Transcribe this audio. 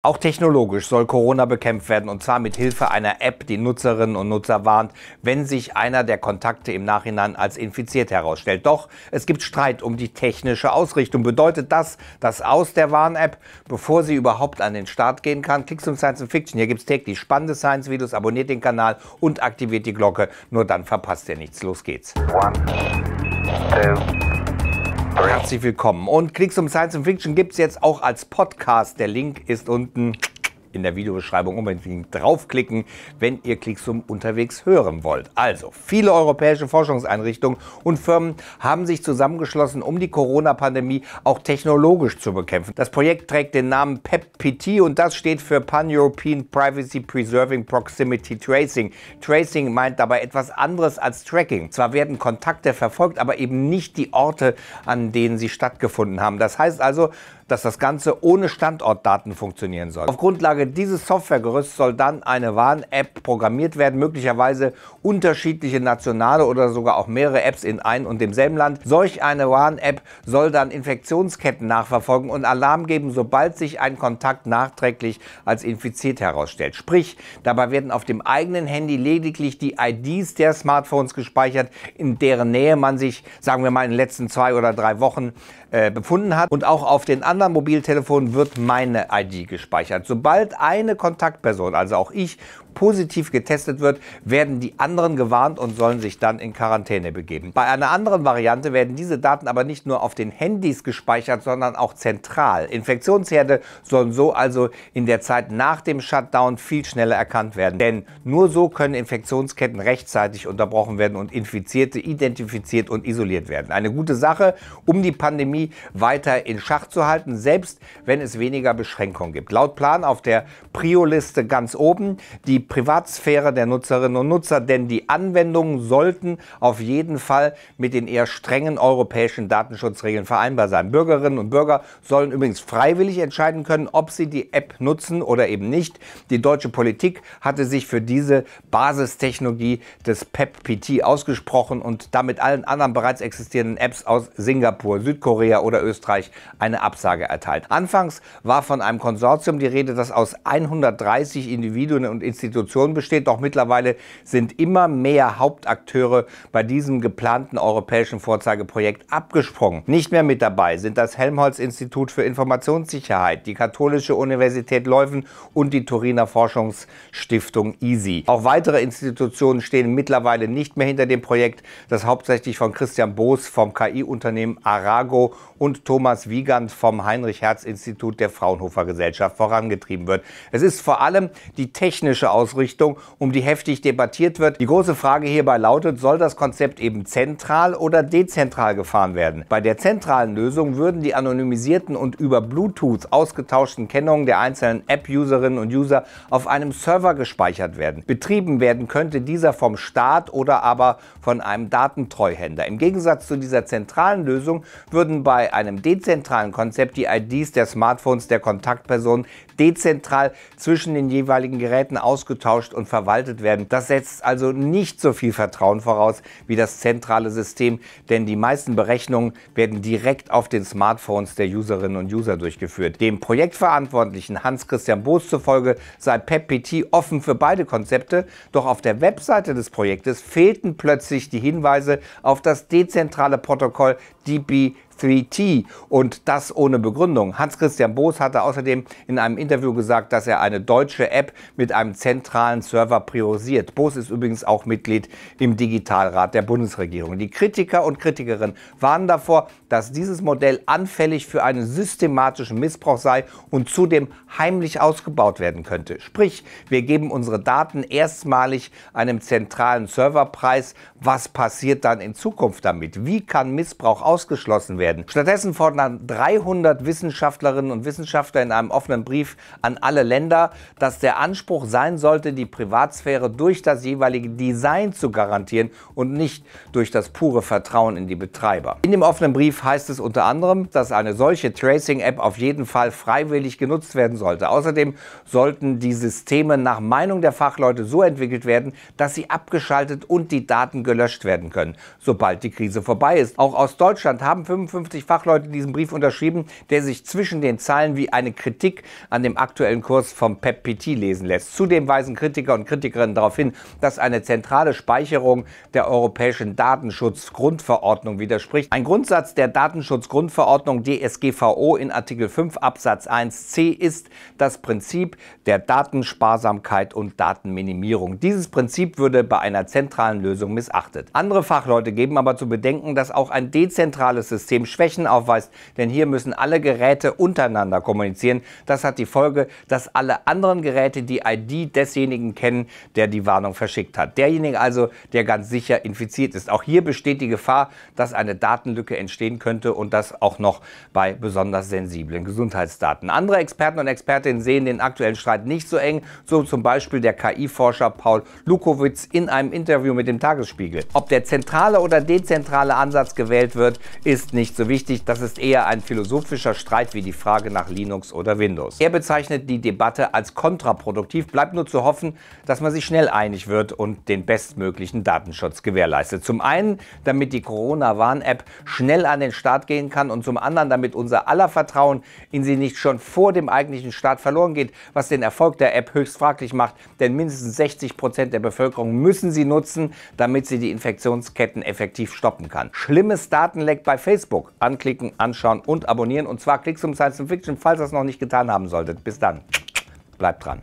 Auch technologisch soll Corona bekämpft werden und zwar mit Hilfe einer App, die Nutzerinnen und Nutzer warnt, wenn sich einer der Kontakte im Nachhinein als infiziert herausstellt. Doch es gibt Streit um die technische Ausrichtung. Bedeutet das, dass aus der Warn-App, bevor sie überhaupt an den Start gehen kann, klickt zum Science Fiction. Hier gibt es täglich spannende Science-Videos. Abonniert den Kanal und aktiviert die Glocke. Nur dann verpasst ihr nichts. Los geht's. One, two herzlich willkommen. Und Klicks um Science Fiction gibt es jetzt auch als Podcast. Der Link ist unten in der Videobeschreibung unbedingt draufklicken, wenn ihr Klicksum unterwegs hören wollt. Also, viele europäische Forschungseinrichtungen und Firmen haben sich zusammengeschlossen, um die Corona-Pandemie auch technologisch zu bekämpfen. Das Projekt trägt den Namen PEPPT und das steht für Pan-European Privacy Preserving Proximity Tracing. Tracing meint dabei etwas anderes als Tracking. Zwar werden Kontakte verfolgt, aber eben nicht die Orte, an denen sie stattgefunden haben. Das heißt also, dass das Ganze ohne Standortdaten funktionieren soll. Auf Grundlage dieses Softwaregerüsts soll dann eine Warn-App programmiert werden, möglicherweise unterschiedliche nationale oder sogar auch mehrere Apps in ein und demselben Land. Solch eine Warn-App soll dann Infektionsketten nachverfolgen und Alarm geben, sobald sich ein Kontakt nachträglich als infiziert herausstellt. Sprich, dabei werden auf dem eigenen Handy lediglich die IDs der Smartphones gespeichert, in deren Nähe man sich, sagen wir mal, in den letzten zwei oder drei Wochen äh, befunden hat und auch auf den anderen anderen Mobiltelefon wird meine ID gespeichert. Sobald eine Kontaktperson, also auch ich, positiv getestet wird, werden die anderen gewarnt und sollen sich dann in Quarantäne begeben. Bei einer anderen Variante werden diese Daten aber nicht nur auf den Handys gespeichert, sondern auch zentral. Infektionsherde sollen so also in der Zeit nach dem Shutdown viel schneller erkannt werden. Denn nur so können Infektionsketten rechtzeitig unterbrochen werden und Infizierte identifiziert und isoliert werden. Eine gute Sache, um die Pandemie weiter in Schach zu halten, selbst wenn es weniger Beschränkungen gibt. Laut Plan auf der Prio-Liste ganz oben die die Privatsphäre der Nutzerinnen und Nutzer, denn die Anwendungen sollten auf jeden Fall mit den eher strengen europäischen Datenschutzregeln vereinbar sein. Bürgerinnen und Bürger sollen übrigens freiwillig entscheiden können, ob sie die App nutzen oder eben nicht. Die deutsche Politik hatte sich für diese Basistechnologie des PEP-PT ausgesprochen und damit allen anderen bereits existierenden Apps aus Singapur, Südkorea oder Österreich eine Absage erteilt. Anfangs war von einem Konsortium die Rede, das aus 130 Individuen und Institutionen Institution besteht. Doch mittlerweile sind immer mehr Hauptakteure bei diesem geplanten europäischen Vorzeigeprojekt abgesprungen. Nicht mehr mit dabei sind das Helmholtz-Institut für Informationssicherheit, die Katholische Universität Leuven und die Turiner Forschungsstiftung EASY. Auch weitere Institutionen stehen mittlerweile nicht mehr hinter dem Projekt, das hauptsächlich von Christian Boos vom KI-Unternehmen Arago und Thomas Wiegand vom Heinrich-Herz-Institut der Fraunhofer Gesellschaft vorangetrieben wird. Es ist vor allem die technische Ausrichtung, um die heftig debattiert wird. Die große Frage hierbei lautet, soll das Konzept eben zentral oder dezentral gefahren werden? Bei der zentralen Lösung würden die anonymisierten und über Bluetooth ausgetauschten Kennungen der einzelnen App-Userinnen und User auf einem Server gespeichert werden. Betrieben werden könnte dieser vom Staat oder aber von einem Datentreuhänder. Im Gegensatz zu dieser zentralen Lösung würden bei einem dezentralen Konzept die IDs der Smartphones der Kontaktpersonen dezentral zwischen den jeweiligen Geräten ausgetauscht ausgetauscht und verwaltet werden. Das setzt also nicht so viel Vertrauen voraus wie das zentrale System, denn die meisten Berechnungen werden direkt auf den Smartphones der Userinnen und User durchgeführt. Dem Projektverantwortlichen Hans-Christian Boos zufolge sei PepPT offen für beide Konzepte, doch auf der Webseite des Projektes fehlten plötzlich die Hinweise auf das dezentrale Protokoll DB 3T und das ohne Begründung. Hans-Christian Boos hatte außerdem in einem Interview gesagt, dass er eine deutsche App mit einem zentralen Server priorisiert. Boos ist übrigens auch Mitglied im Digitalrat der Bundesregierung. Die Kritiker und Kritikerinnen warnen davor, dass dieses Modell anfällig für einen systematischen Missbrauch sei und zudem heimlich ausgebaut werden könnte. Sprich, wir geben unsere Daten erstmalig einem zentralen Serverpreis. Was passiert dann in Zukunft damit? Wie kann Missbrauch ausgeschlossen werden? werden. Stattdessen fordern 300 Wissenschaftlerinnen und Wissenschaftler in einem offenen Brief an alle Länder, dass der Anspruch sein sollte, die Privatsphäre durch das jeweilige Design zu garantieren und nicht durch das pure Vertrauen in die Betreiber. In dem offenen Brief heißt es unter anderem, dass eine solche Tracing-App auf jeden Fall freiwillig genutzt werden sollte. Außerdem sollten die Systeme nach Meinung der Fachleute so entwickelt werden, dass sie abgeschaltet und die Daten gelöscht werden können, sobald die Krise vorbei ist. Auch aus Deutschland haben 55 150 Fachleute diesen Brief unterschrieben, der sich zwischen den Zeilen wie eine Kritik an dem aktuellen Kurs vom Pep PT lesen lässt. Zudem weisen Kritiker und Kritikerinnen darauf hin, dass eine zentrale Speicherung der europäischen Datenschutzgrundverordnung widerspricht. Ein Grundsatz der Datenschutzgrundverordnung DSGVO in Artikel 5 Absatz 1c ist das Prinzip der Datensparsamkeit und Datenminimierung. Dieses Prinzip würde bei einer zentralen Lösung missachtet. Andere Fachleute geben aber zu bedenken, dass auch ein dezentrales System Schwächen aufweist. Denn hier müssen alle Geräte untereinander kommunizieren. Das hat die Folge, dass alle anderen Geräte die ID desjenigen kennen, der die Warnung verschickt hat. Derjenige also, der ganz sicher infiziert ist. Auch hier besteht die Gefahr, dass eine Datenlücke entstehen könnte und das auch noch bei besonders sensiblen Gesundheitsdaten. Andere Experten und Expertinnen sehen den aktuellen Streit nicht so eng, so zum Beispiel der KI-Forscher Paul Lukowitz in einem Interview mit dem Tagesspiegel. Ob der zentrale oder dezentrale Ansatz gewählt wird, ist nicht so wichtig, das ist eher ein philosophischer Streit wie die Frage nach Linux oder Windows. Er bezeichnet die Debatte als kontraproduktiv, bleibt nur zu hoffen, dass man sich schnell einig wird und den bestmöglichen Datenschutz gewährleistet. Zum einen, damit die Corona-Warn-App schnell an den Start gehen kann und zum anderen, damit unser aller Vertrauen in sie nicht schon vor dem eigentlichen Start verloren geht, was den Erfolg der App höchst fraglich macht, denn mindestens 60 Prozent der Bevölkerung müssen sie nutzen, damit sie die Infektionsketten effektiv stoppen kann. Schlimmes Datenleck bei Facebook anklicken, anschauen und abonnieren. Und zwar Klicks um Science Fiction, falls ihr es noch nicht getan haben solltet. Bis dann. Bleibt dran.